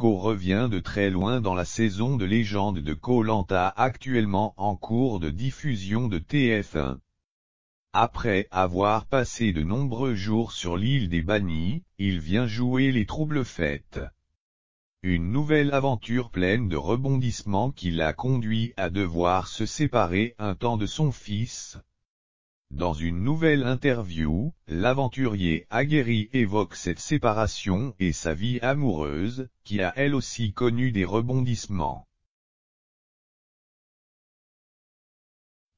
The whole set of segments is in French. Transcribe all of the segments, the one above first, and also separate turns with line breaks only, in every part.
Hugo revient de très loin dans la saison de légende de Koh-Lanta actuellement en cours de diffusion de TF1. Après avoir passé de nombreux jours sur l'île des Bannis, il vient jouer les troubles fêtes. Une nouvelle aventure pleine de rebondissements qui l'a conduit à devoir se séparer un temps de son fils, dans une nouvelle interview, l'aventurier aguerri évoque cette séparation et sa vie amoureuse, qui a elle aussi connu des rebondissements.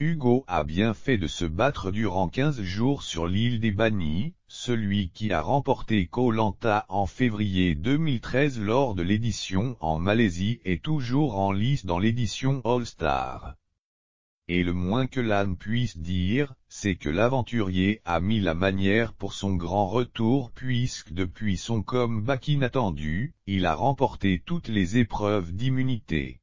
Hugo a bien fait de se battre durant 15 jours sur l'île des Bannis, celui qui a remporté Koh Lanta en février 2013 lors de l'édition en Malaisie est toujours en lice dans l'édition All Star et le moins que l'âne puisse dire, c'est que l'aventurier a mis la manière pour son grand retour puisque depuis son comeback inattendu, il a remporté toutes les épreuves d'immunité.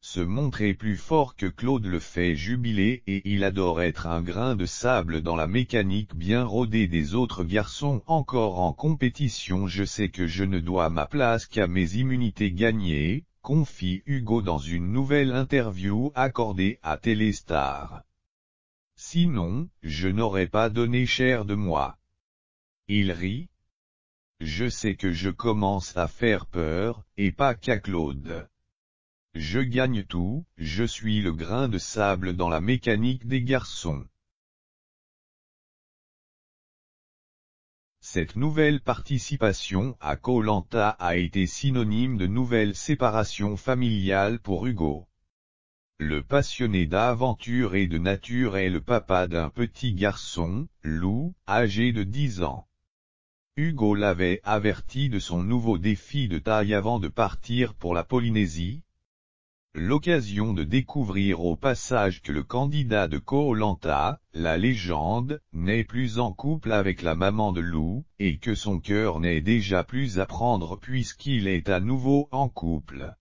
Se montrer plus fort que Claude le fait jubiler et il adore être un grain de sable dans la mécanique bien rodée des autres garçons encore en compétition je sais que je ne dois ma place qu'à mes immunités gagnées, confie Hugo dans une nouvelle interview accordée à Téléstar. Sinon, je n'aurais pas donné cher de moi. Il rit. Je sais que je commence à faire peur, et pas qu'à Claude. Je gagne tout, je suis le grain de sable dans la mécanique des garçons. Cette nouvelle participation à Colanta a été synonyme de nouvelle séparation familiale pour Hugo. Le passionné d'aventure et de nature est le papa d'un petit garçon, Lou, âgé de 10 ans. Hugo l'avait averti de son nouveau défi de taille avant de partir pour la Polynésie, l'occasion de découvrir au passage que le candidat de Koh-Lanta, la légende, n'est plus en couple avec la maman de Lou, et que son cœur n'est déjà plus à prendre puisqu'il est à nouveau en couple.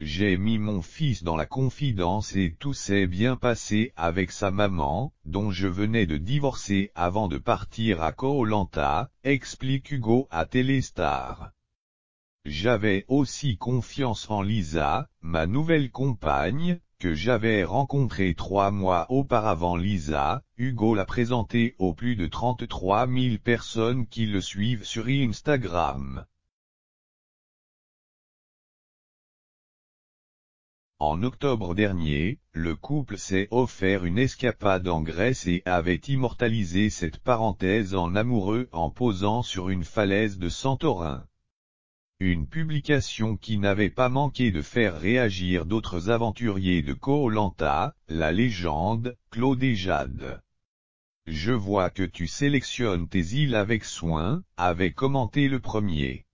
J'ai mis mon fils dans la confidence et tout s'est bien passé avec sa maman, dont je venais de divorcer avant de partir à koh explique Hugo à Téléstar. J'avais aussi confiance en Lisa, ma nouvelle compagne, que j'avais rencontrée trois mois auparavant Lisa, Hugo l'a présenté aux plus de 33 000 personnes qui le suivent sur Instagram. En octobre dernier, le couple s'est offert une escapade en Grèce et avait immortalisé cette parenthèse en amoureux en posant sur une falaise de Santorin une publication qui n'avait pas manqué de faire réagir d'autres aventuriers de Koh-Lanta, la légende, Claude et Jade. Je vois que tu sélectionnes tes îles avec soin, avait commenté le premier.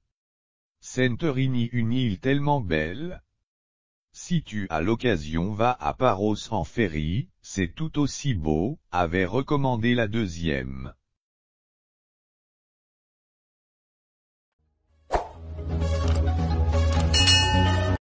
Santorini une île tellement belle. Si tu as l'occasion vas à Paros en ferry, c'est tout aussi beau, avait recommandé la deuxième.